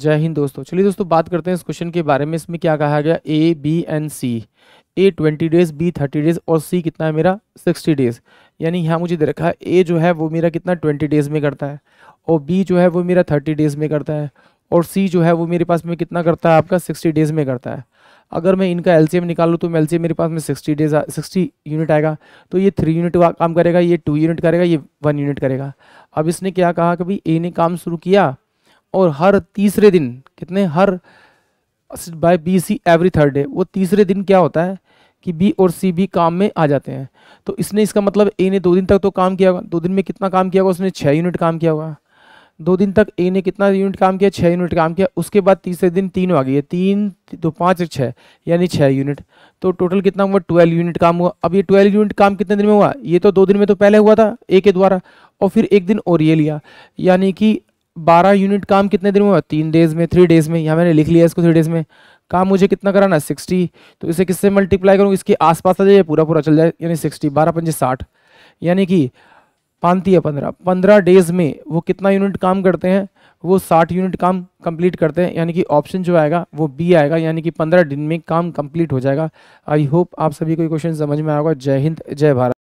जय हिंद दोस्तों चलिए दोस्तों बात करते हैं इस क्वेश्चन के बारे में इसमें क्या कहा गया A B and C A twenty days B thirty days और सी कितना है मेरा सिक्सटी डेज यानी यहाँ मुझे दे रखा है ए जो है वो मेरा कितना ट्वेंटी डेज में करता है और बी जो है वो मेरा थर्टी डेज में करता है और सी जो है वो मेरे पास में कितना करता है आपका सिक्सटी डेज में करता है अगर मैं इनका एलसीएम लूँ तो मैं एम मेरे पास में सिक्सटी डेज सिक्सटी यूनिट आएगा तो ये थ्री यूनिट काम करेगा ये टू यूनिट करेगा ये वन यूनिट करेगा अब इसने क्या कहा कि भाई ए ने काम शुरू किया और हर तीसरे दिन कितने हर by B C every third day वो तीसरे दिन क्या होता है कि बी और सी भी काम में आ जाते हैं तो इसने इसका मतलब ए ने दो दिन तक तो काम किया होगा दो दिन में कितना काम किया होगा उसने छः यूनिट काम किया होगा दो दिन तक ए ने कितना यूनिट काम किया छः यूनिट काम किया उसके बाद तीसरे दिन तीन आ गई है तीन दो पाँच छः यानी छः यूनिट तो टोटल कितना हुआ ट्वेल्व यूनिट काम हुआ अब ये ट्वेल्व यूनिट काम कितने दिन में हुआ ये तो दो दिन में तो पहले हुआ था ए के द्वारा और फिर एक दिन और ये लिया यानी कि बारह यूनिट काम कितने दिन में हुआ तीन डेज में थ्री डेज में यहाँ मैंने लिख लिया इसको थ्री डेज में काम मुझे कितना कराना सिक्सटी तो इसे किससे मल्टीप्लाई करूँ इसके आसपास आ जाए पूरा पूरा चल जाए यानी सिक्सटी बारह पंजे साठ यानी कि पानती है पंद्रह पंद्रह डेज में वो कितना यूनिट काम करते हैं वो साठ यूनिट काम कंप्लीट करते हैं यानी कि ऑप्शन जो आएगा वो बी आएगा यानी कि पंद्रह दिन में काम कंप्लीट हो जाएगा आई होप आप सभी को क्वेश्चन समझ में आएगा जय हिंद जय भारत